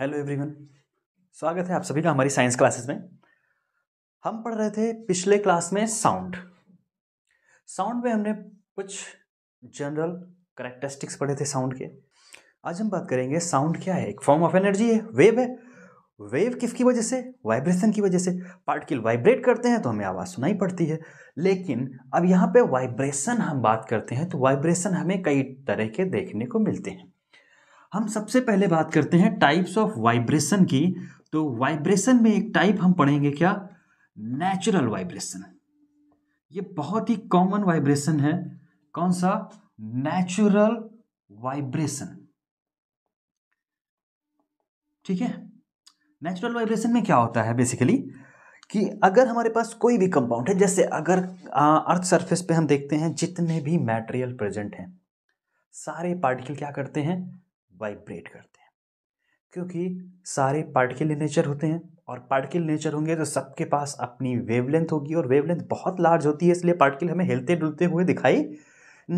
hello everyone स्वागत है आप सभी का हमारी साइंस क्लासेस में हम पढ़ रहे थे पिछले क्लास में साउंड साउंड में हमने कुछ जनरल करेक्टरिस्टिक्स पढ़े थे साउंड के आज हम बात करेंगे साउंड क्या है एक फॉर्म ऑफ एनर्जी है वेव है वेव किसकी वजह से वाइब्रेशन की वजह से पार्टिकल वाइब्रेट करते हैं तो हमें आवाज़ सुनाई पड़ती है लेकिन अब यहाँ पे वाइब्रेशन हम बात करते हैं तो वाइब्रेशन हमें कई तरह के देखने को मिलते हैं हम सबसे पहले बात करते हैं टाइप्स ऑफ वाइब्रेशन की तो वाइब्रेशन में एक टाइप हम पढ़ेंगे क्या नेचुरल वाइब्रेशन ये बहुत ही कॉमन वाइब्रेशन है कौन सा नेचुरल वाइब्रेशन ठीक है नेचुरल वाइब्रेशन में क्या होता है बेसिकली कि अगर हमारे पास कोई भी कंपाउंड है जैसे अगर अर्थ सरफेस पे हम देखते हैं जितने भी मटेरियल प्रेजेंट हैं सारे पार्टिकल क्या करते हैं वाइब्रेट करते हैं क्योंकि सारे पार्टिकल नेचर होते हैं और पार्टिकल नेचर होंगे तो सबके पास अपनी वेवलेंथ होगी और वेवलेंथ बहुत लार्ज होती है इसलिए पार्टिकल हमें हिलते डुलते हुए दिखाई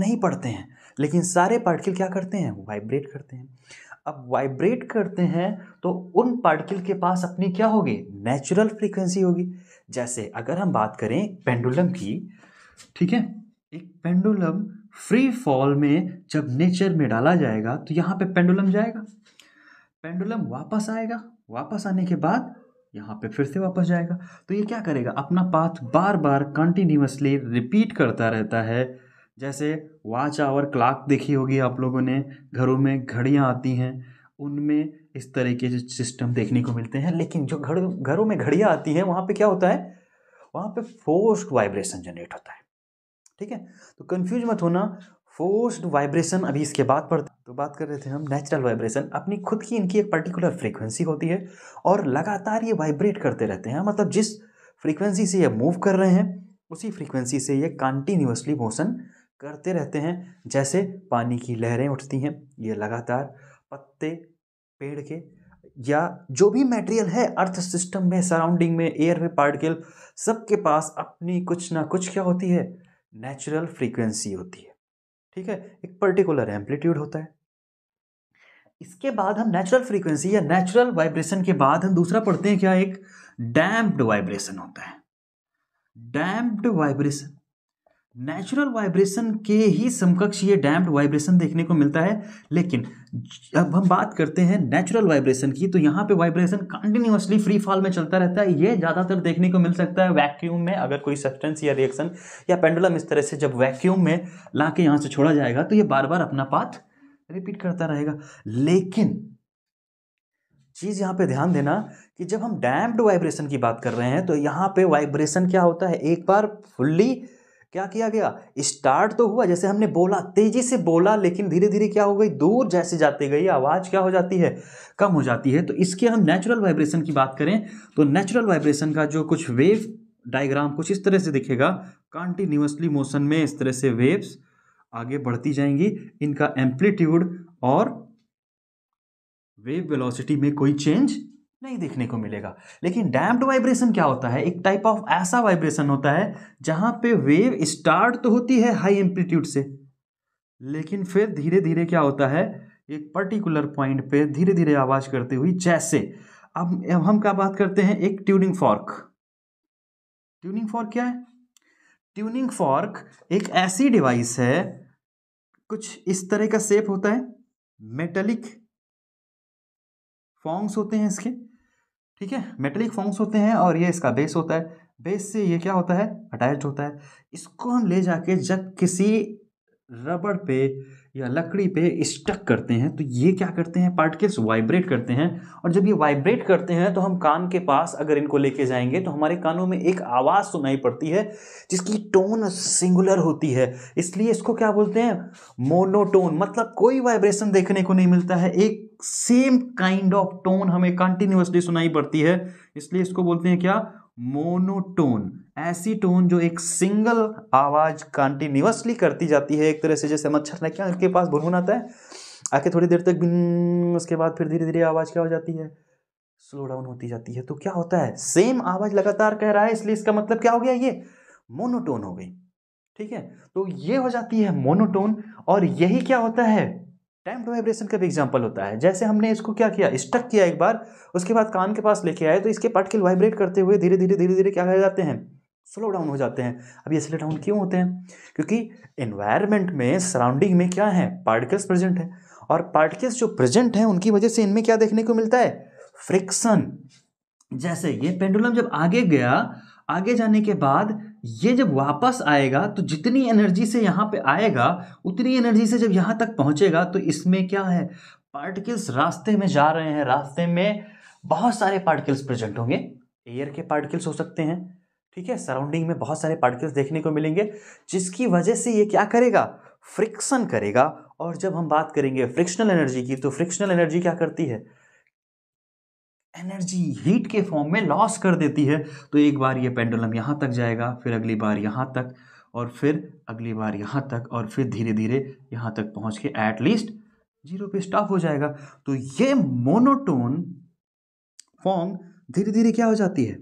नहीं पड़ते हैं लेकिन सारे पार्टिकल क्या करते हैं वाइब्रेट करते हैं अब वाइब्रेट करते हैं तो उन पार्टिकल के पास अपनी क्या होगी नेचुरल फ्रीक्वेंसी होगी जैसे अगर हम बात करें पेंडुलम की ठीक है एक पेंडुलम फ्री फॉल में जब नेचर में डाला जाएगा तो यहाँ पे पेंडुलम जाएगा पेंडुलम वापस आएगा वापस आने के बाद यहाँ पे फिर से वापस जाएगा तो ये क्या करेगा अपना पाथ बार बार कंटिन्यूसली रिपीट करता रहता है जैसे वाच आवर क्लाक देखी होगी आप लोगों ने घरों में घड़ियाँ आती हैं उनमें इस तरह के जो सिस्टम देखने को मिलते हैं लेकिन जो घर घरों में घड़ियाँ आती हैं वहाँ पे क्या होता है वहाँ पे फोर्स वाइब्रेशन जनरेट होता है ठीक है तो कन्फ्यूज मत होना फोर्स्ड वाइब्रेशन अभी इसके बाद पढ़ते तो बात कर रहे थे हम नेचुरल वाइब्रेशन अपनी खुद की इनकी एक पर्टिकुलर फ्रीक्वेंसी होती है और लगातार ये वाइब्रेट करते रहते हैं मतलब जिस फ्रीक्वेंसी से ये मूव कर रहे हैं उसी फ्रीक्वेंसी से ये कंटिन्यूसली मोशन करते रहते हैं जैसे पानी की लहरें उठती हैं ये लगातार पत्ते पेड़ के या जो भी मटेरियल है अर्थ सिस्टम में सराउंडिंग में एयर में पार्टिकल सबके पास अपनी कुछ ना कुछ क्या होती है नेचुरल फ्रीक्वेंसी होती है ठीक है एक पर्टिकुलर एम्पलीट्यूड होता है इसके बाद हम नेचुरल फ्रीक्वेंसी या नेचुरल वाइब्रेशन के बाद हम दूसरा पढ़ते हैं क्या एक डैम्प्ड वाइब्रेशन होता है डैम्प्ड वाइब्रेशन नेचुरल वाइब्रेशन के ही समकक्ष ये डैम्प्ड वाइब्रेशन देखने को मिलता है लेकिन अब हम बात करते हैं नेचुरल वाइब्रेशन की तो यहाँ पे वाइब्रेशन कंटिन्यूसली फ्री फॉल में चलता रहता है ये ज़्यादातर देखने को मिल सकता है वैक्यूम में अगर कोई सब्सटेंस या रिएक्शन या पेंडुलम इस तरह से जब वैक्यूम में ला के यहाँ से छोड़ा जाएगा तो ये बार बार अपना पाथ रिपीट करता रहेगा लेकिन चीज़ यहाँ पे ध्यान देना कि जब हम डैम्प्ड वाइब्रेशन की बात कर रहे हैं तो यहाँ पे वाइब्रेशन क्या होता है एक बार फुल्ली क्या किया गया स्टार्ट तो हुआ जैसे हमने बोला तेजी से बोला लेकिन धीरे धीरे क्या हो गई दूर जैसे जाते गई आवाज़ क्या हो जाती है कम हो जाती है तो इसके हम नेचुरल वाइब्रेशन की बात करें तो नेचुरल वाइब्रेशन का जो कुछ वेव डायग्राम कुछ इस तरह से दिखेगा कंटिन्यूसली मोशन में इस तरह से वेव्स आगे बढ़ती जाएंगी इनका एम्पलीट्यूड और वेव वेलोसिटी में कोई चेंज नहीं देखने को मिलेगा लेकिन डैम्प्ड वाइब्रेशन क्या होता है एक टाइप ऑफ ऐसा वाइब्रेशन होता है जहां पे वेव स्टार्ट तो होती है हाई एम्पलीट्यूड से लेकिन फिर धीरे धीरे क्या होता है एक पर्टिकुलर पॉइंट पे धीरे धीरे आवाज़ करती हुई जैसे अब अब हम क्या बात करते हैं एक ट्यूनिंग फॉर्क ट्यूनिंग फॉर्क क्या है ट्यूनिंग फॉर्क एक ऐसी डिवाइस है कुछ इस तरह का शेप होता है मेटलिक फोंग्स होते हैं इसके ठीक है मेटलिक फॉन्ग्स होते हैं और ये इसका बेस होता है बेस से ये क्या होता है अटैच होता है इसको हम ले जाके जब किसी रबड़ पे या लकड़ी पे स्टक करते हैं तो ये क्या करते हैं पार्टिकल्स वाइब्रेट करते हैं और जब ये वाइब्रेट करते हैं तो हम कान के पास अगर इनको लेके जाएंगे तो हमारे कानों में एक आवाज़ सुनाई पड़ती है जिसकी टोन सिंगुलर होती है इसलिए इसको क्या बोलते हैं मोनोटोन मतलब कोई वाइब्रेशन देखने को नहीं मिलता है एक सेम काइंड ऑफ टोन हमें कंटिन्यूसली सुनाई पड़ती है इसलिए इसको बोलते हैं क्या मोनोटोन ऐसी टोन जो एक सिंगल आवाज कंटिन्यूसली करती जाती है एक तरह से जैसे मच्छर ना क्या के पास भुनभुन आता है आके थोड़ी देर तक बिन उसके बाद फिर धीरे धीरे आवाज़ क्या हो जाती है स्लो डाउन होती जाती है तो क्या होता है सेम आवाज़ लगातार कह रहा है इसलिए इसका मतलब क्या हो गया ये मोनोटोन हो गई ठीक है तो ये हो जाती है मोनोटोन और यही क्या होता है टाइम टू वाइब्रेशन का भी एग्जाम्पल होता है जैसे हमने इसको क्या किया स्टक किया एक बार उसके बाद कान के पास लेके आए तो इसके पार्टिकल वाइब्रेट करते हुए धीरे धीरे धीरे धीरे क्या हो जाते हैं स्लो डाउन हो जाते हैं अब ये स्लो डाउन क्यों होते हैं क्योंकि इन्वायरमेंट में सराउंडिंग में क्या है पार्टिकल्स प्रेजेंट हैं और पार्टिकल्स जो प्रेजेंट हैं उनकी वजह से इनमें क्या देखने को मिलता है फ्रिक्शन जैसे ये पेंडुलम जब आगे गया आगे जाने के बाद ये जब वापस आएगा तो जितनी एनर्जी से यहाँ पे आएगा उतनी एनर्जी से जब यहाँ तक पहुँचेगा तो इसमें क्या है पार्टिकल्स रास्ते में जा रहे हैं रास्ते में बहुत सारे पार्टिकल्स प्रेजेंट होंगे एयर के पार्टिकल्स हो सकते हैं ठीक है सराउंडिंग में बहुत सारे पार्टिकल्स देखने को मिलेंगे जिसकी वजह से ये क्या करेगा फ्रिक्शन करेगा और जब हम बात करेंगे फ्रिक्शनल एनर्जी की तो फ्रिक्शनल एनर्जी क्या करती है एनर्जी हीट के फॉर्म में लॉस कर देती है तो एक बार ये पेंडुलम यहाँ तक जाएगा फिर अगली बार यहाँ तक और फिर अगली बार यहाँ तक और फिर धीरे धीरे यहाँ तक पहुँच के एटलीस्ट जीरो पे स्टॉप हो जाएगा तो ये मोनोटोन फॉर्म धीरे धीरे क्या हो जाती है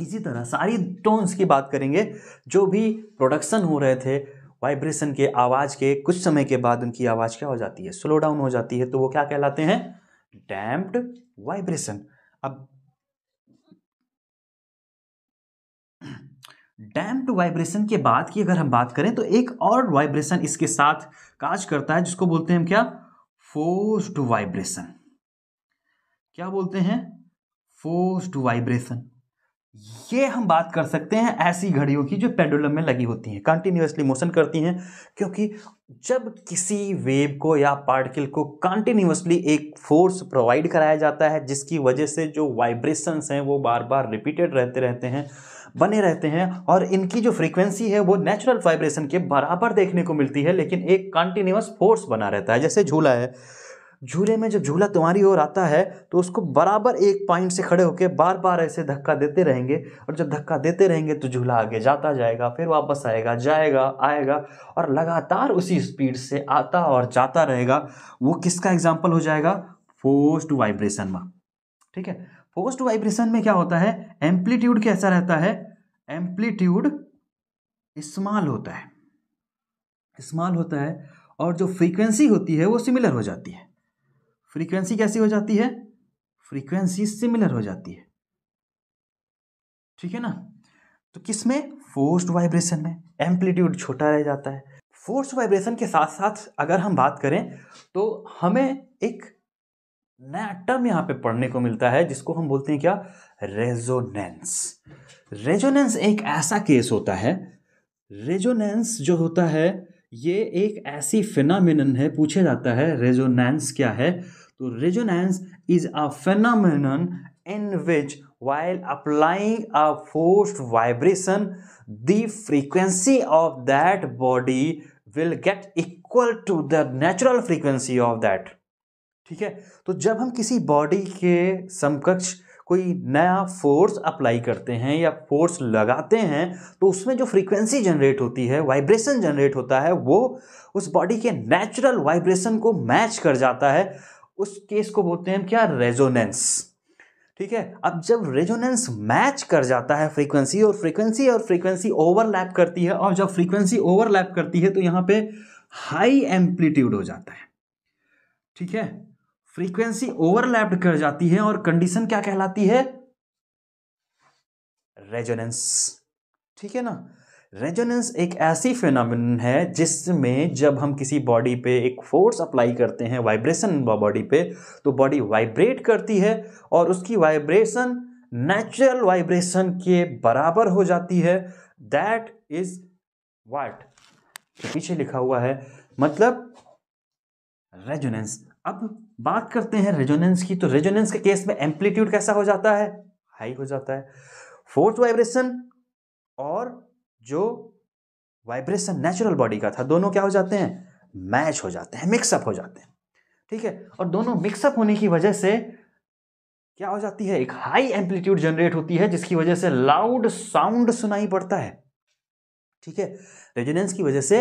इसी तरह सारी टोन्स की बात करेंगे जो भी प्रोडक्शन हो रहे थे वाइब्रेशन के आवाज़ के कुछ समय के बाद उनकी आवाज़ क्या हो जाती है स्लो डाउन हो जाती है तो वो क्या कहलाते हैं डैम्प्ड वाइब्रेशन अब डैम्प्ड वाइब्रेशन के बाद की अगर हम बात करें तो एक और वाइब्रेशन इसके साथ काज करता है जिसको बोलते हैं हम क्या फोर्स्ड वाइब्रेशन क्या बोलते हैं फोर्स्ड वाइब्रेशन ये हम बात कर सकते हैं ऐसी घड़ियों की जो पेंडुलम में लगी होती हैं कंटिन्यूसली मोशन करती हैं क्योंकि जब किसी वेव को या पार्टिकल को कंटिन्यूसली एक फोर्स प्रोवाइड कराया जाता है जिसकी वजह से जो वाइब्रेशंस हैं वो बार बार रिपीटेड रहते रहते हैं बने रहते हैं और इनकी जो फ्रीक्वेंसी है वो नेचुरल वाइब्रेशन के बराबर देखने को मिलती है लेकिन एक कंटिन्यूस फोर्स बना रहता है जैसे झूला है झूले में जब झूला तुम्हारी ओर आता है तो उसको बराबर एक पॉइंट से खड़े होकर बार बार ऐसे धक्का देते रहेंगे और जब धक्का देते रहेंगे तो झूला आगे जाता जाएगा फिर वापस आएगा जाएगा आएगा और लगातार उसी स्पीड से आता और जाता रहेगा वो किसका एग्जाम्पल हो जाएगा फोर्स्ड वाइब्रेशन में ठीक है फोर्स्ड वाइब्रेशन में क्या होता है एम्पलीट्यूड कैसा रहता है एम्पलीट्यूड स्मॉल होता है स्मॉल होता है और जो फ्रीक्वेंसी होती है वो सिमिलर हो जाती है फ्रीक्वेंसी कैसी हो जाती है फ्रीक्वेंसी सिमिलर हो जाती है ठीक है ना तो किसमें फोर्स्ड वाइब्रेशन में एम्पलीट्यूड छोटा रह जाता है फोर्स वाइब्रेशन के साथ साथ अगर हम बात करें तो हमें एक नया टर्म यहां पे पढ़ने को मिलता है जिसको हम बोलते हैं क्या रेजोनेंस रेजोनेंस एक ऐसा केस होता है रेजोनेंस जो होता है ये एक ऐसी फिनामिनन है पूछा जाता है रेजोनेंस क्या है तो resonance is a phenomenon in which while applying a force vibration the frequency of that body will get equal to the natural frequency of that ठीक है तो जब हम किसी बॉडी के समकक्ष कोई नया फोर्स अप्लाई करते हैं या फोर्स लगाते हैं तो उसमें जो फ्रीक्वेंसी जनरेट होती है वाइब्रेशन जनरेट होता है वो उस बॉडी के नेचुरल वाइब्रेशन को मैच कर जाता है उस केस को बोलते हैं क्या रेजोनेंस ठीक है अब जब रेजोनेंस मैच कर जाता है फ्रीक्वेंसी और फ्रीक्वेंसी और फ्रीक्वेंसी ओवरलैप करती है और जब फ्रीक्वेंसी ओवरलैप करती है तो यहां पे हाई एम्पलीट्यूड हो जाता है ठीक है फ्रीक्वेंसी ओवरलैप्ड कर जाती है और कंडीशन क्या कहलाती है रेजोनेंस ठीक है ना रेजोनेंस एक ऐसी फिनमिन है जिसमें जब हम किसी बॉडी पे एक फोर्स अप्लाई करते हैं वाइब्रेशन बॉडी पे तो बॉडी वाइब्रेट करती है और उसकी वाइब्रेशन नेचुरल वाइब्रेशन के बराबर हो जाती है दैट इज वाट पीछे लिखा हुआ है मतलब रेजोनेंस अब बात करते हैं रेजोनेंस की तो रेजोनेंस के केस में एम्पलीट्यूड कैसा हो जाता है हाई हो जाता है फोर्थ वाइब्रेशन और जो वाइब्रेशन नेचुरल बॉडी का था दोनों क्या हो जाते हैं मैच हो जाते हैं मिक्सअप हो जाते हैं ठीक है और दोनों मिक्सअप होने की वजह से क्या हो जाती है एक हाई एम्पलीट्यूड जनरेट होती है जिसकी वजह से लाउड साउंड सुनाई पड़ता है ठीक है रेजोनेंस की वजह से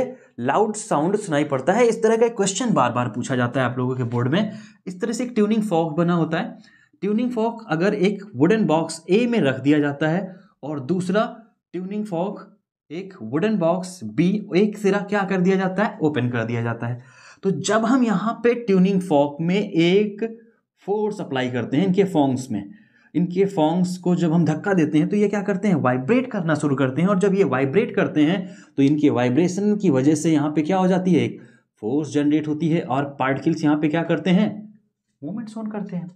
लाउड साउंड सुनाई पड़ता है इस तरह का एक क्वेश्चन बार बार पूछा जाता है आप लोगों के बोर्ड में इस तरह से एक ट्यूनिंग फॉक बना होता है ट्यूनिंग फॉक अगर एक वुडन बॉक्स ए में रख दिया जाता है और दूसरा ट्यूनिंग फॉक एक वुडन बॉक्स बी एक सिरा क्या कर दिया जाता है ओपन कर दिया जाता है तो जब हम यहाँ पे ट्यूनिंग फॉक में एक फोर्स अप्लाई करते हैं इनके फॉन्ग्स में इनके फॉन्ग्स को जब हम धक्का देते हैं तो ये क्या करते हैं वाइब्रेट करना शुरू करते हैं और जब ये वाइब्रेट करते हैं तो इनके वाइब्रेशन की वजह से यहाँ पे क्या हो जाती है एक फोर्स जनरेट होती है और पार्टिकल्स यहाँ पे क्या करते हैं मूवमेंट्स ऑन करते हैं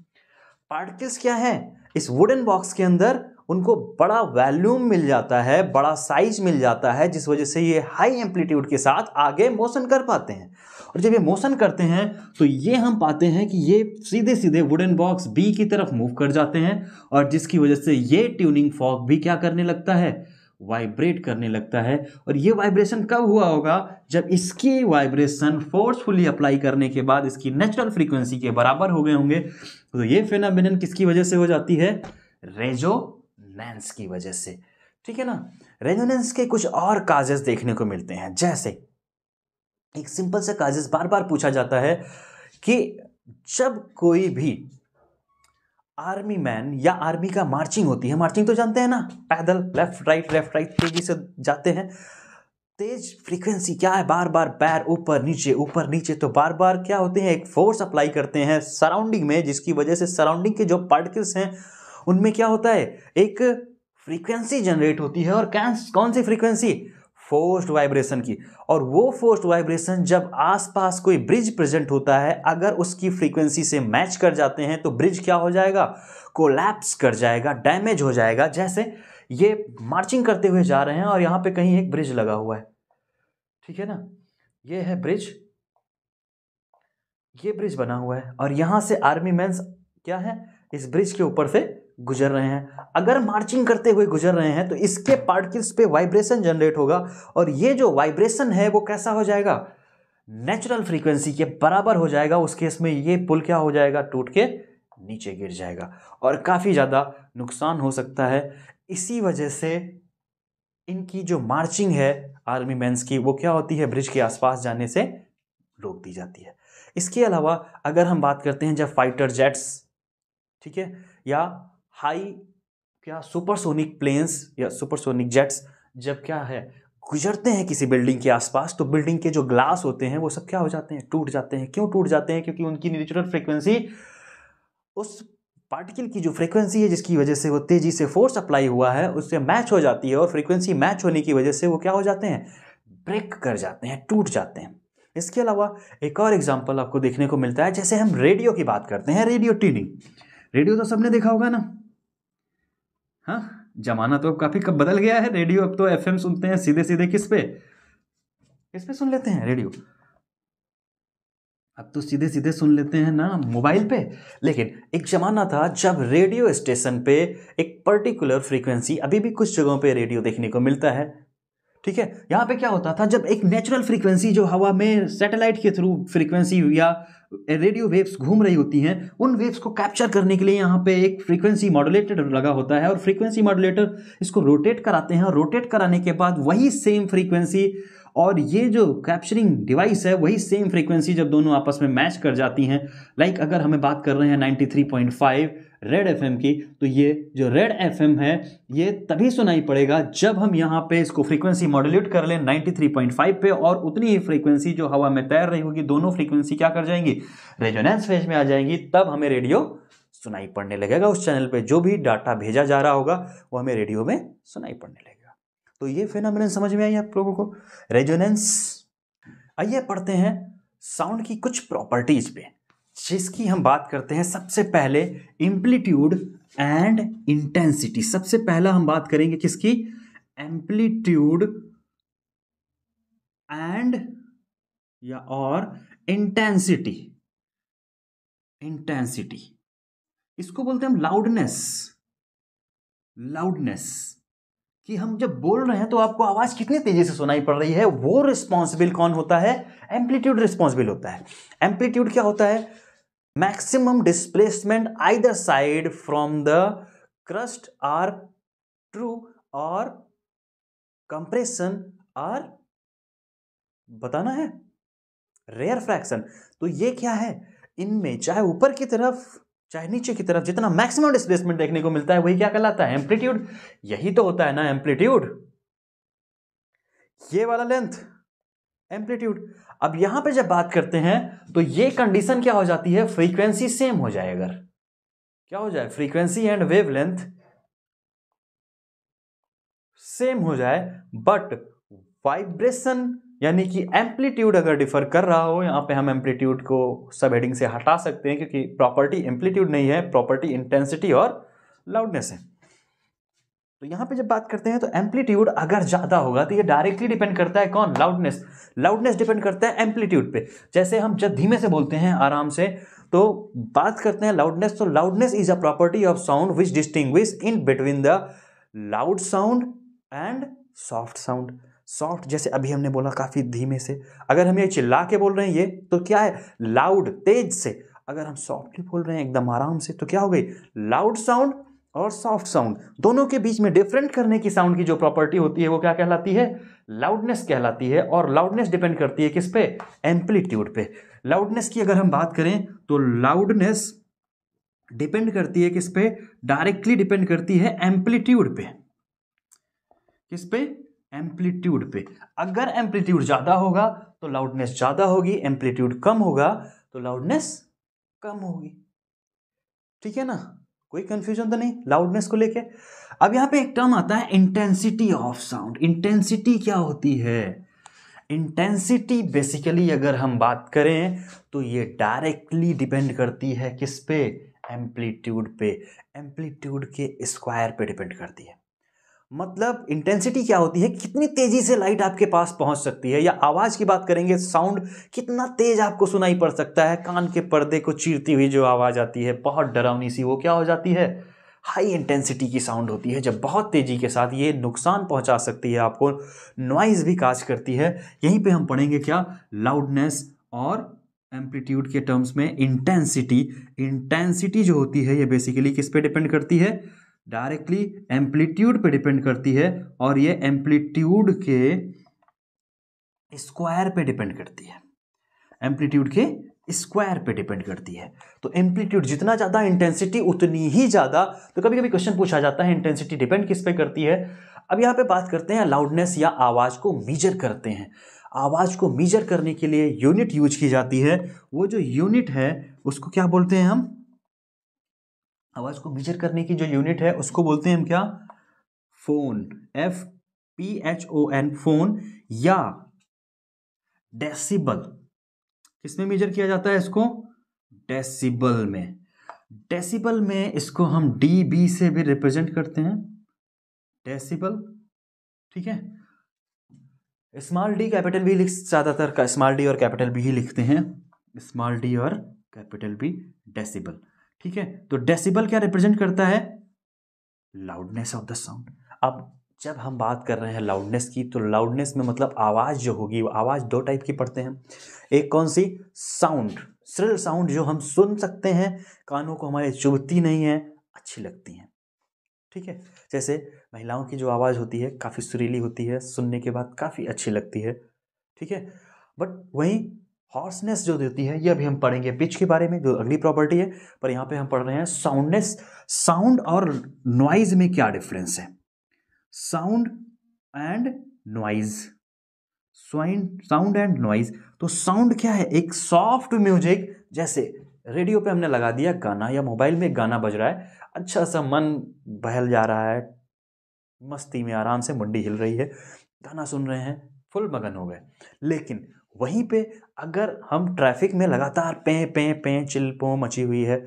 पार्टिकल्स क्या है इस वुडन बॉक्स के अंदर उनको बड़ा वैल्यूम मिल जाता है बड़ा साइज मिल जाता है जिस वजह से ये हाई एम्पलीट्यूड के साथ आगे मोशन कर पाते हैं और जब ये मोशन करते हैं तो ये हम पाते हैं कि ये सीधे सीधे वुडन बॉक्स बी की तरफ मूव कर जाते हैं और जिसकी वजह से ये ट्यूनिंग फॉक भी क्या करने लगता है वाइब्रेट करने लगता है और ये वाइब्रेशन कब हुआ होगा जब इसकी वाइब्रेशन फोर्सफुली अप्लाई करने के बाद इसकी नेचुरल फ्रीक्वेंसी के बराबर हो गए होंगे तो ये फेनामिनन किसकी वजह से हो जाती है रेजोनेंस की वजह से ठीक है ना रेजोनेंस के कुछ और काजेस देखने को मिलते हैं जैसे एक सिंपल सा काजेस बार बार पूछा जाता है कि जब कोई भी आर्मी मैन या आर्मी का मार्चिंग होती है मार्चिंग तो जानते हैं ना पैदल लेफ्ट राइट लेफ्ट राइट तेजी से जाते हैं तेज फ्रीक्वेंसी क्या है बार बार पैर ऊपर नीचे ऊपर नीचे तो बार बार क्या होते हैं एक फोर्स अप्लाई करते हैं सराउंडिंग में जिसकी वजह से सराउंडिंग के जो पार्टिकल्स हैं उनमें क्या होता है एक फ्रीक्वेंसी जनरेट होती है और कैंस कौन सी फ्रीक्वेंसी फोर्स्ड वाइब्रेशन की और वो फोर्स्ड वाइब्रेशन जब आसपास कोई ब्रिज प्रेजेंट होता है अगर उसकी फ्रीक्वेंसी से मैच कर जाते हैं तो ब्रिज क्या हो जाएगा कोलैप्स कर जाएगा डैमेज हो जाएगा जैसे ये मार्चिंग करते हुए जा रहे हैं और यहाँ पे कहीं एक ब्रिज लगा हुआ है ठीक है ना ये है ब्रिज ये ब्रिज बना हुआ है और यहाँ से आर्मी मैंस क्या है इस ब्रिज के ऊपर से गुजर रहे हैं अगर मार्चिंग करते हुए गुजर रहे हैं तो इसके पार्टिकल्स पे वाइब्रेशन जनरेट होगा और ये जो वाइब्रेशन है वो कैसा हो जाएगा नेचुरल फ्रीक्वेंसी के बराबर हो जाएगा उस केस में ये पुल क्या हो जाएगा टूट के नीचे गिर जाएगा और काफ़ी ज़्यादा नुकसान हो सकता है इसी वजह से इनकी जो मार्चिंग है आर्मी मैंस की वो क्या होती है ब्रिज के आसपास जाने से रोक दी जाती है इसके अलावा अगर हम बात करते हैं जब फाइटर जेट्स ठीक है या हाई क्या सुपरसोनिक प्लेन्स या सुपरसोनिक जेट्स जब क्या है गुजरते हैं किसी बिल्डिंग के आसपास तो बिल्डिंग के जो ग्लास होते हैं वो सब क्या हो जाते हैं टूट जाते हैं क्यों टूट जाते हैं क्योंकि उनकी नेचुरल फ्रीक्वेंसी उस पार्टिकल की जो फ्रीक्वेंसी है जिसकी वजह से वो तेज़ी से फोर्स अप्लाई हुआ है उससे मैच हो जाती है और फ्रीक्वेंसी मैच होने की वजह से वो क्या हो जाते हैं ब्रेक कर जाते हैं टूट जाते हैं इसके अलावा एक और एग्जाम्पल आपको देखने को मिलता है जैसे हम रेडियो की बात करते हैं रेडियो ट्यूनिंग रेडियो तो सबने देखा होगा ना हाँ जमाना तो अब काफ़ी कब बदल गया है रेडियो अब तो एफ सुनते हैं सीधे सीधे किस पे किस पे सुन लेते हैं रेडियो अब तो सीधे सीधे सुन लेते हैं ना मोबाइल पे लेकिन एक ज़माना था जब रेडियो स्टेशन पे एक पर्टिकुलर फ्रीक्वेंसी अभी भी कुछ जगहों पे रेडियो देखने को मिलता है ठीक है यहाँ पे क्या होता था जब एक नेचुरल फ्रीक्वेंसी जो हवा में सैटेलाइट के थ्रू फ्रीक्वेंसी या रेडियो वेव्स घूम रही होती हैं उन वेव्स को कैप्चर करने के लिए यहाँ पे एक फ्रीक्वेंसी मॉडुलेटर लगा होता है और फ्रीक्वेंसी मॉडुलेटर इसको रोटेट कराते हैं रोटेट कराने के बाद वही सेम फ्रीक्वेंसी और ये जो कैप्चरिंग डिवाइस है वही सेम फ्रीक्वेंसी जब दोनों आपस में मैच कर जाती हैं लाइक अगर हमें बात कर रहे हैं 93.5 रेड एफ की तो ये जो रेड एफ है ये तभी सुनाई पड़ेगा जब हम यहाँ पे इसको फ्रीक्वेंसी मॉड्यूलेट कर लें 93.5 पे और उतनी ही फ्रीक्वेंसी जो हवा में तैर रही होगी दोनों फ्रीक्वेंसी क्या कर जाएंगी रेजोनेंस फेज में आ जाएंगी तब हमें रेडियो सुनाई पड़ने लगेगा उस चैनल पे जो भी डाटा भेजा जा रहा होगा वो हमें रेडियो में सुनाई पड़ने लगेगा तो ये फिनोमिनन समझ में आई आप लोगों को रेजोनेंस आइए पढ़ते हैं साउंड की कुछ प्रॉपर्टीज पे जिसकी हम बात करते हैं सबसे पहले एम्पलीट्यूड एंड इंटेंसिटी सबसे पहला हम बात करेंगे किसकी एम्पलीट्यूड एंड या और इंटेंसिटी इंटेंसिटी इसको बोलते हैं हम लाउडनेस लाउडनेस कि हम जब बोल रहे हैं तो आपको आवाज़ कितनी तेज़ी से सुनाई पड़ रही है वो रिस्पॉन्सिबल कौन होता है एम्पलीट्यूड रिस्पॉन्सिबल होता है एम्पलीट्यूड क्या होता है maximum displacement either side from the crust are true or compression are बताना है रेयर फ्रैक्शन तो ये क्या है इनमें चाहे ऊपर की तरफ चाहे नीचे की तरफ जितना मैक्सिमम डिस्प्लेसमेंट देखने को मिलता है वही क्या कहलाता है एम्पलीट्यूड यही तो होता है ना एम्पलीट्यूड ये वाला लेंथ एम्पलीट्यूड अब यहां पे जब बात करते हैं तो ये कंडीशन क्या हो जाती है फ्रीक्वेंसी सेम हो जाए अगर क्या हो जाए फ्रीक्वेंसी एंड वेवलेंथ सेम हो जाए बट वाइब्रेशन यानी कि एम्पलीट्यूड अगर डिफर कर रहा हो यहां पे हम एम्पलीट्यूड को सब हेडिंग से हटा सकते हैं क्योंकि प्रॉपर्टी एम्पलीट्यूड नहीं है प्रॉपर्टी इंटेंसिटी और लाउडनेस है तो यहाँ पे जब बात करते हैं तो एम्पलीट्यूड अगर ज़्यादा होगा तो ये डायरेक्टली डिपेंड करता है कौन लाउडनेस लाउडनेस डिपेंड करता है एम्पलीट्यूड पे जैसे हम जब धीमे से बोलते हैं आराम से तो बात करते हैं लाउडनेस तो loudness is a property of sound which distinguish in between the loud sound and soft sound soft जैसे अभी हमने बोला काफ़ी धीमे से अगर हम ये चिल्ला के बोल रहे हैं ये तो क्या है लाउड तेज से अगर हम सॉफ्टली बोल रहे हैं एकदम आराम से तो क्या हो गई लाउड साउंड और सॉफ्ट साउंड दोनों के बीच में डिफरेंट करने की साउंड की जो प्रॉपर्टी होती है वो क्या कहलाती है लाउडनेस कहलाती है और लाउडनेस डिपेंड करती है किस पे एम्पलीट्यूड पे लाउडनेस की अगर हम बात करें तो लाउडनेस डिपेंड करती है किस पे डायरेक्टली डिपेंड करती है एम्पलीट्यूड पे किस पे एम्पलीट्यूड पे अगर एम्पलीट्यूड ज़्यादा होगा तो लाउडनेस ज़्यादा होगी एम्पलीट्यूड कम होगा तो लाउडनेस कम होगी ठीक है ना कोई कंफ्यूजन तो नहीं लाउडनेस को लेके अब यहां पे एक टर्म आता है इंटेंसिटी ऑफ साउंड इंटेंसिटी क्या होती है इंटेंसिटी बेसिकली अगर हम बात करें तो ये डायरेक्टली डिपेंड करती है किस पे एम्पलीट्यूड पे एम्पलीट्यूड के स्क्वायर पे डिपेंड करती है मतलब इंटेंसिटी क्या होती है कितनी तेज़ी से लाइट आपके पास पहुंच सकती है या आवाज़ की बात करेंगे साउंड कितना तेज़ आपको सुनाई पड़ सकता है कान के पर्दे को चीरती हुई जो आवाज़ आती है बहुत डरावनी सी वो क्या हो जाती है हाई इंटेंसिटी की साउंड होती है जब बहुत तेज़ी के साथ ये नुकसान पहुंचा सकती है आपको नॉइज़ भी काज करती है यहीं पे हम पढ़ेंगे क्या लाउडनेस और एम्पलीट्यूड के टर्म्स में इंटेंसिटी इंटेंसिटी जो होती है ये बेसिकली किस पे डिपेंड करती है डायरेक्टली एम्पलीट्यूड पे डिपेंड करती है और ये एम्पलीट्यूड के स्क्वायर पे डिपेंड करती है एम्पलीट्यूड के स्क्वायर पे डिपेंड करती है तो एम्पलीट्यूड जितना ज़्यादा इंटेंसिटी उतनी ही ज़्यादा तो कभी कभी क्वेश्चन पूछा जाता है इंटेंसिटी डिपेंड किस पे करती है अब यहाँ पे बात करते हैं लाउडनेस या आवाज़ को मीजर करते हैं आवाज़ को मीजर करने के लिए यूनिट यूज की जाती है वो जो यूनिट है उसको क्या बोलते हैं हम आवाज़ को मेजर करने की जो यूनिट है उसको बोलते हैं हम क्या phone F P H O N phone या डेसिबल किसमें मेजर किया जाता है इसको डेसिबल में डेसिबल में इसको हम डी बी से भी रिप्रेजेंट करते हैं डेसिबल ठीक है स्मॉल डी कैपिटल बी लिख ज़्यादातर स्मॉल डी और कैपिटल बी ही लिखते हैं स्मॉल डी और कैपिटल बी डेसिबल ठीक है तो डेसिबल क्या रिप्रेजेंट करता है लाउडनेस ऑफ द साउंड अब जब हम बात कर रहे हैं लाउडनेस की तो लाउडनेस में मतलब आवाज़ जो होगी आवाज़ दो टाइप की पढ़ते हैं एक कौन सी साउंड सरल साउंड जो हम सुन सकते हैं कानों को हमारे चुभती नहीं है अच्छी लगती हैं ठीक है जैसे महिलाओं की जो आवाज़ होती है काफ़ी सुरीली होती है सुनने के बाद काफ़ी अच्छी लगती है ठीक है बट वहीं हॉर्सनेस जो देती है ये अभी हम पढ़ेंगे पिच के बारे में जो अगली प्रॉपर्टी है पर यहाँ पे हम पढ़ रहे हैं साउंडनेस साउंड और नॉइज में क्या डिफरेंस है sound and noise sound and noise तो साउंड क्या है एक सॉफ्ट म्यूजिक जैसे रेडियो पे हमने लगा दिया गाना या मोबाइल में गाना बज रहा है अच्छा सा मन बहल जा रहा है मस्ती में आराम से मुंडी हिल रही है गाना सुन रहे हैं फुल मगन हो गए लेकिन वहीं पे अगर हम ट्रैफिक में लगातार पे पे पे चिल मची हुई है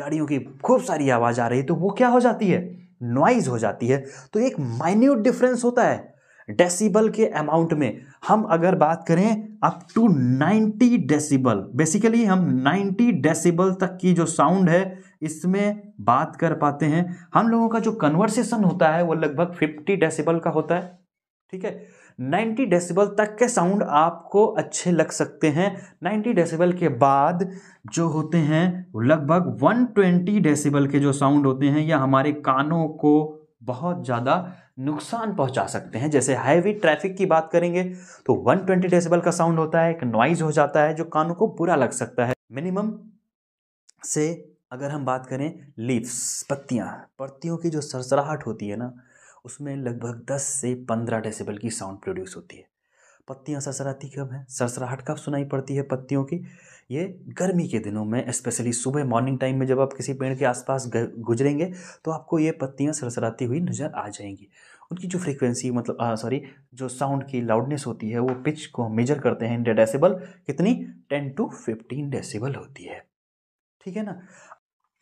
गाड़ियों की खूब सारी आवाज़ आ रही है तो वो क्या हो जाती है नॉइज़ हो जाती है तो एक माइन्यूट डिफरेंस होता है डेसिबल के अमाउंट में हम अगर बात करें अप टू 90 डेसिबल बेसिकली हम 90 डेसिबल तक की जो साउंड है इसमें बात कर पाते हैं हम लोगों का जो कन्वर्सेशन होता है वो लगभग 50 डेसिबल का होता है ठीक है 90 डेसिबल तक के साउंड आपको अच्छे लग सकते हैं 90 डेसिबल के बाद जो होते हैं लगभग 120 डेसिबल के जो साउंड होते हैं या हमारे कानों को बहुत ज़्यादा नुकसान पहुंचा सकते हैं जैसे हाईवी ट्रैफिक की बात करेंगे तो 120 डेसिबल का साउंड होता है एक नॉइज़ हो जाता है जो कानों को बुरा लग सकता है मिनिमम से अगर हम बात करें लीव्स पत्तियां पत्तियों की जो सरसराहट होती है ना उसमें लगभग 10 से 15 डेसिबल की साउंड प्रोड्यूस होती है पत्तियाँ सरसराती कब हैं सरसराहट कब सुनाई पड़ती है पत्तियों की ये गर्मी के दिनों में स्पेशली सुबह मॉर्निंग टाइम में जब आप किसी पेड़ के आसपास गुजरेंगे तो आपको ये पत्तियाँ सरसराती हुई नज़र आ जाएंगी उनकी जो फ्रीक्वेंसी मतलब सॉरी जो साउंड की लाउडनेस होती है वो पिच को मेजर करते हैं इन डेसिबल कितनी टेन टू फिफ्टीन डेसिबल होती है ठीक है ना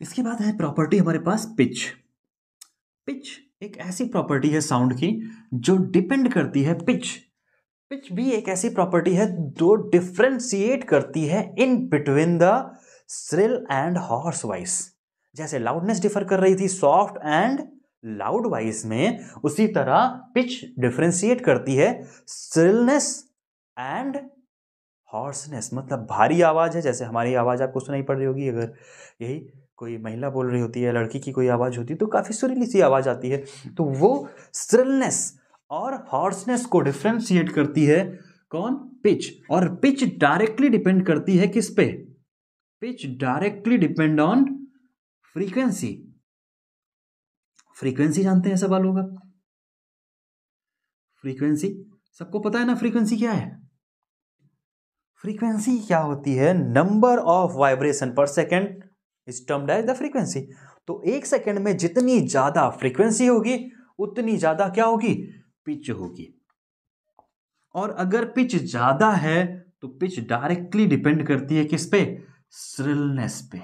इसके बाद है प्रॉपर्टी हमारे पास पिच पिच एक ऐसी प्रॉपर्टी है साउंड की जो डिपेंड करती है पिच पिच भी एक ऐसी प्रॉपर्टी है जो डिफ्रेंशिएट करती है in between the shrill and hoarse voice जैसे लाउडनेस डिफर कर रही थी सॉफ्ट एंड लाउड वॉइस में उसी तरह पिच डिफ्रेंशिएट करती है स्रिलनेस एंड हॉर्सनेस मतलब भारी आवाज़ है जैसे हमारी आवाज़ आपको सुनाई पड़ रही होगी अगर यही कोई महिला बोल रही होती है लड़की की कोई आवाज़ होती है तो काफ़ी सुरीली सी आवाज़ आती है तो वो स्ट्रिलनेस और हॉर्सनेस को डिफ्रेंशिएट करती है कौन पिच और पिच डायरेक्टली डिपेंड करती है किस पे pitch directly depend on frequency frequency जानते हैं सब होगा फ्रीक्वेंसी सबको पता है ना फ्रीक्वेंसी क्या है फ्रीक्वेंसी क्या होती है number of vibration per second is termed as the frequency तो एक सेकेंड में जितनी ज़्यादा फ्रीक्वेंसी होगी उतनी ज़्यादा क्या होगी पिच होगी और अगर पिच ज़्यादा है तो पिच डायरेक्टली डिपेंड करती है किस पे स्रिलनेस पे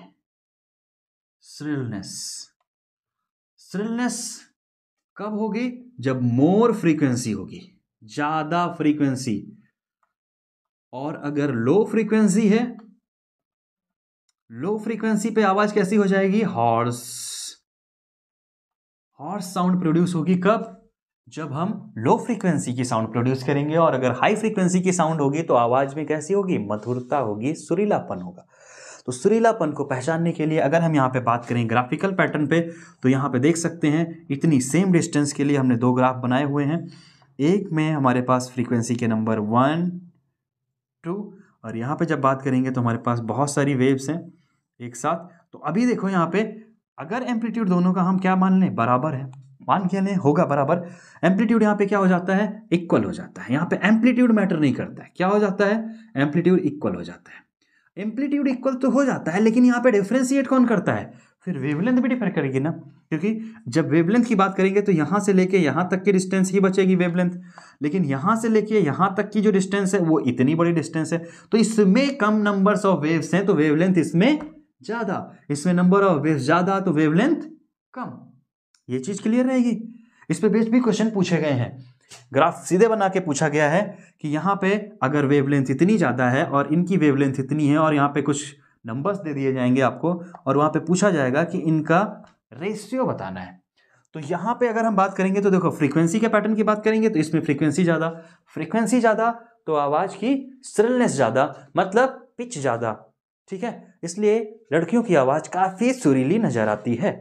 स्रिलनेस स्रिलनेस कब होगी जब मोर फ्रीक्वेंसी होगी ज़्यादा फ्रीक्वेंसी और अगर लो फ्रीक्वेंसी है लो फ्रीक्वेंसी पे आवाज कैसी हो जाएगी हॉर्स हॉर्स साउंड प्रोड्यूस होगी कब जब हम लो फ्रीक्वेंसी की साउंड प्रोड्यूस करेंगे और अगर हाई फ्रीक्वेंसी की साउंड होगी तो आवाज में कैसी होगी मधुरता होगी सुरीलापन होगा तो सुरीलापन को पहचानने के लिए अगर हम यहाँ पे बात करें ग्राफिकल पैटर्न पे तो यहाँ पे देख सकते हैं इतनी सेम डिस्टेंस के लिए हमने दो ग्राफ बनाए हुए हैं एक में हमारे पास फ्रीक्वेंसी के नंबर वन टू और यहाँ पे जब बात करेंगे तो हमारे पास बहुत सारी वेव्स हैं एक साथ तो अभी देखो यहाँ पे अगर एम्पलीट्यूड दोनों का हम क्या मान लें बराबर है मान क्या लें होगा बराबर एम्पलीट्यूड यहाँ पे क्या हो जाता है इक्वल हो जाता है यहाँ पे एम्पलीट्यूड मैटर नहीं करता है क्या हो जाता है एम्पलीट्यूड इक्वल हो जाता है एम्पलीट्यूड इक्वल तो हो जाता है लेकिन यहाँ पे डिफ्रेंशिएट कौन करता है फिर वेवलेंथ भी डिफर करेगी ना क्योंकि जब वेवलेंथ की बात करेंगे तो यहाँ से लेके यहाँ तक की डिस्टेंस ही बचेगी वेवलेंथ लेकिन यहाँ से लेके यहाँ तक की जो डिस्टेंस है वो इतनी बड़ी डिस्टेंस है तो इसमें कम नंबर्स ऑफ वेव्स हैं तो वेवलेंथ इसमें ज्यादा इसमें नंबर ऑफ वेव ज्यादा तो वेवलेंथ कम ये चीज क्लियर रहेगी इस पे बेस्ट भी क्वेश्चन पूछे गए हैं ग्राफ सीधे बना के पूछा गया है कि यहाँ पे अगर वेवलेंथ इतनी ज़्यादा है और इनकी वेवलेंथ इतनी है और यहाँ पे कुछ नंबर्स दे दिए जाएंगे आपको और वहाँ पे पूछा जाएगा कि इनका रेशियो बताना है तो यहाँ पे अगर हम बात करेंगे तो देखो फ्रीक्वेंसी के पैटर्न की बात करेंगे तो इसमें फ्रीक्वेंसी ज़्यादा फ्रीक्वेंसी ज़्यादा तो आवाज़ की स्ट्रिलनेस ज़्यादा मतलब पिच ज़्यादा ठीक है इसलिए लड़कियों की आवाज़ काफ़ी सुरीली नज़र आती है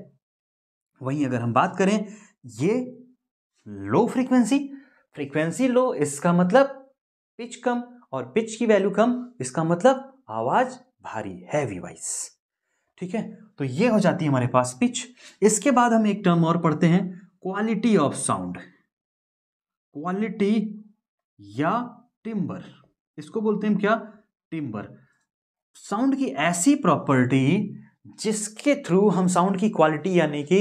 वहीं अगर हम बात करें ये लो फ्रीक्वेंसी फ्रीक्वेंसी लो इसका मतलब पिच कम और पिच की वैल्यू कम इसका मतलब आवाज़ भारी हैवी वॉइस ठीक है तो ये हो जाती है हमारे पास पिच इसके बाद हम एक टर्म और पढ़ते हैं क्वालिटी ऑफ साउंड क्वालिटी या टिम्बर इसको बोलते हैं क्या टिम्बर साउंड की ऐसी प्रॉपर्टी जिसके थ्रू हम साउंड की क्वालिटी यानी कि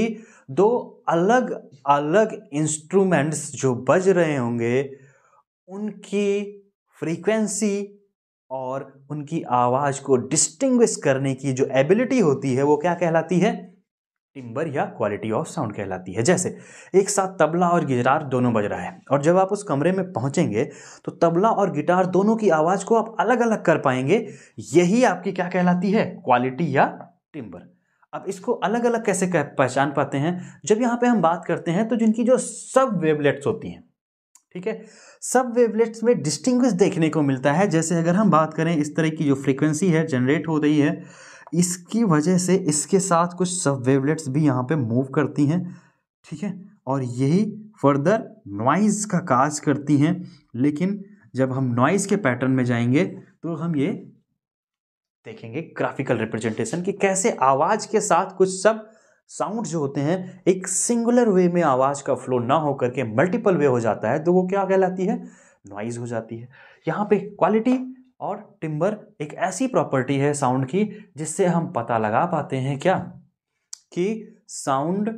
दो अलग अलग इंस्ट्रूमेंट्स जो बज रहे होंगे उनकी फ्रीक्वेंसी और उनकी आवाज़ को डिस्टिंग्विश करने की जो एबिलिटी होती है वो क्या कहलाती है टिम्बर या क्वालिटी ऑफ साउंड कहलाती है जैसे एक साथ तबला और गिटार दोनों बज रहा है और जब आप उस कमरे में पहुंचेंगे तो तबला और गिटार दोनों की आवाज़ को आप अलग अलग कर पाएंगे यही आपकी क्या कहलाती है क्वालिटी या टिम्बर अब इसको अलग अलग कैसे कह पहचान पाते हैं जब यहाँ पे हम बात करते हैं तो जिनकी जो सब वेबलेट्स होती हैं ठीक है सब वेबलेट्स में डिस्टिंग्विश देखने को मिलता है जैसे अगर हम बात करें इस तरह की जो फ्रीक्वेंसी है जनरेट हो रही है इसकी वजह से इसके साथ कुछ सब वेवलेट्स भी यहाँ पे मूव करती हैं ठीक है और यही फर्दर नॉइज़ का काज करती हैं लेकिन जब हम नॉइज़ के पैटर्न में जाएंगे तो हम ये देखेंगे ग्राफिकल रिप्रेजेंटेशन कि कैसे आवाज़ के साथ कुछ सब साउंड जो होते हैं एक सिंगुलर वे में आवाज़ का फ्लो ना होकर के मल्टीपल वे हो जाता है तो वो क्या कहलाती है नॉइज़ हो जाती है यहाँ पे क्वालिटी और टिम्बर एक ऐसी प्रॉपर्टी है साउंड की जिससे हम पता लगा पाते हैं क्या कि साउंड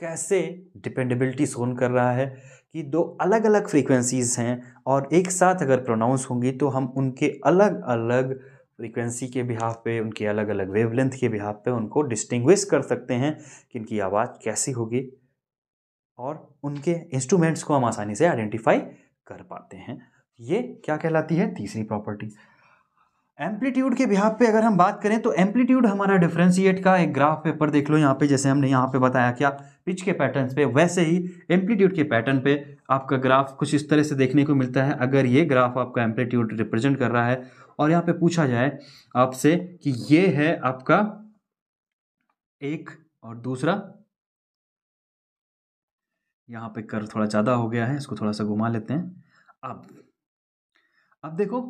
कैसे डिपेंडेबिलिटी सोन कर रहा है कि दो अलग अलग फ्रीक्वेंसीज़ हैं और एक साथ अगर प्रोनाउंस होंगी तो हम उनके अलग अलग फ्रीक्वेंसी के बिहाफ पे उनके अलग अलग वेवलेंथ के बिहाफ पे उनको डिस्टिंग्विश कर सकते हैं कि इनकी आवाज़ कैसी होगी और उनके इंस्ट्रूमेंट्स को हम आसानी से आइडेंटिफाई कर पाते हैं ये क्या कहलाती है तीसरी प्रॉपर्टी एम्पलीट्यूड के बिहार पे अगर हम बात करें तो एम्पलीट्यूड हमारा डिफ्रेंशिएट का एक ग्राफ पेपर देख लो यहाँ पे जैसे हमने यहाँ पे बताया क्या पिच के पैटर्न्स पे वैसे ही एम्पलीट्यूड के पैटर्न पे आपका ग्राफ कुछ इस तरह से देखने को मिलता है अगर ये ग्राफ आपका एम्पलीट्यूड रिप्रेजेंट कर रहा है और यहाँ पे पूछा जाए आपसे कि ये है आपका एक और दूसरा यहाँ पे कर थोड़ा ज़्यादा हो गया है इसको थोड़ा सा घुमा लेते हैं अब अब देखो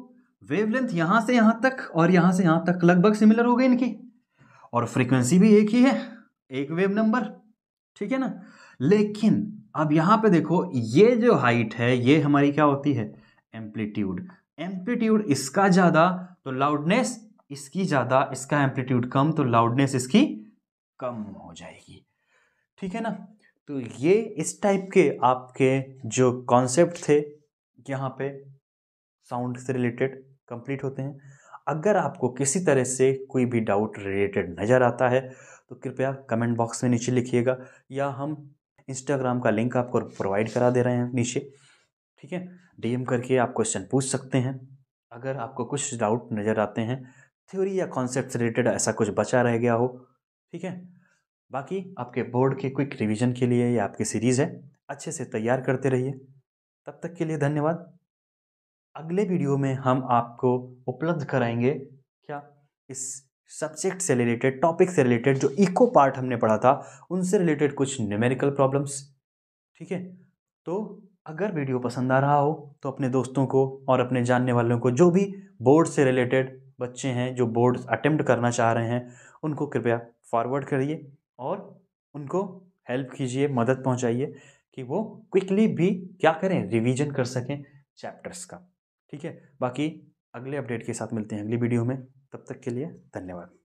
वेवलेंथ यहां से यहां तक और यहां से यहां तक लगभग सिमिलर हो गई इनकी और फ्रीक्वेंसी भी एक ही है एक वेव नंबर ठीक है ना लेकिन अब यहां पे देखो ये जो हाइट है ये हमारी क्या होती है एम्पलीट्यूड एम्पलीट्यूड इसका ज़्यादा तो लाउडनेस इसकी ज़्यादा इसका एम्पलीट्यूड कम तो लाउडनेस इसकी कम हो जाएगी ठीक है ना तो ये इस टाइप के आपके जो कॉन्सेप्ट थे यहाँ पे साउंड से रिलेटेड कंप्लीट होते हैं अगर आपको किसी तरह से कोई भी डाउट रिलेटेड नज़र आता है तो कृपया कमेंट बॉक्स में नीचे लिखिएगा या हम इंस्टाग्राम का लिंक आपको प्रोवाइड करा दे रहे हैं नीचे ठीक है डीएम करके आप क्वेश्चन पूछ सकते हैं अगर आपको कुछ डाउट नज़र आते हैं थ्योरी या कॉन्सेप्ट से रिलेटेड ऐसा कुछ बचा रह गया हो ठीक है बाकी आपके बोर्ड के क्विक रिवीजन के लिए या आपकी सीरीज़ है अच्छे से तैयार करते रहिए तब तक के लिए धन्यवाद अगले वीडियो में हम आपको उपलब्ध कराएंगे क्या इस सब्जेक्ट से रिलेटेड टॉपिक से रिलेटेड जो इको पार्ट हमने पढ़ा था उनसे रिलेटेड कुछ न्यूमेरिकल प्रॉब्लम्स ठीक है तो अगर वीडियो पसंद आ रहा हो तो अपने दोस्तों को और अपने जानने वालों को जो भी बोर्ड से रिलेटेड बच्चे हैं जो बोर्ड अटेम्प्ट करना चाह रहे हैं उनको कृपया फॉरवर्ड करिए और उनको हेल्प कीजिए मदद पहुंचाइए कि वो क्विकली भी क्या करें रिवीजन कर सकें चैप्टर्स का ठीक है बाकी अगले अपडेट के साथ मिलते हैं अगली वीडियो में तब तक के लिए धन्यवाद